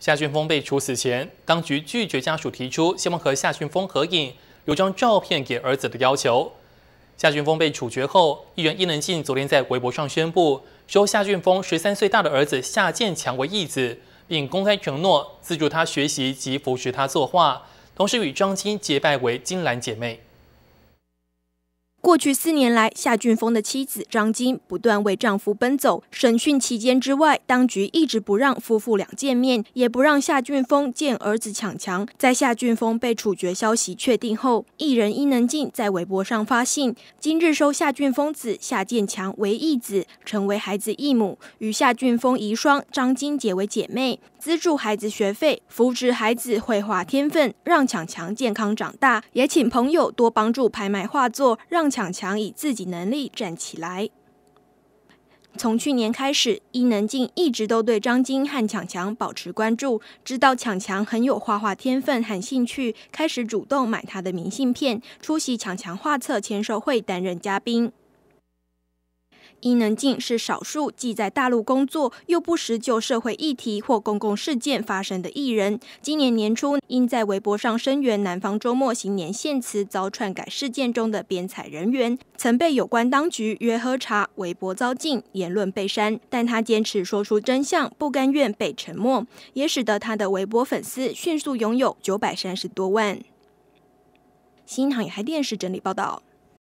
夏俊峰被处死前，当局拒绝家属提出希望和夏俊峰合影、留张照片给儿子的要求。夏俊峰被处决后，艺人伊能静昨天在微博上宣布收夏俊峰十三岁大的儿子夏建强为义子，并公开承诺资助他学习及扶持他作画，同时与张晶结拜为金兰姐妹。过去四年来，夏俊峰的妻子张晶不断为丈夫奔走。审讯期间之外，当局一直不让夫妇俩见面，也不让夏俊峰见儿子抢强。在夏俊峰被处决消息确定后，艺人伊能静在微博上发信：今日收夏俊峰子夏建强为义子，成为孩子义母，与夏俊峰遗孀张晶结为姐妹，资助孩子学费，扶持孩子绘画天分，让抢强健康长大。也请朋友多帮助拍卖画作，让强。”抢强以自己能力站起来。从去年开始，伊能静一直都对张晶和抢强保持关注，知道抢强很有画画天分和兴趣，开始主动买他的明信片，出席抢强画册签售会，担任嘉宾。伊能静是少数既在大陆工作，又不时就社会议题或公共事件发生的艺人。今年年初，因在微博上声援南方周末新年献词遭篡改事件中的编采人员，曾被有关当局约喝茶，微博遭禁，言论被删。但他坚持说出真相，不甘愿被沉默，也使得他的微博粉丝迅速拥有九百三十多万。新航海电视整理报道。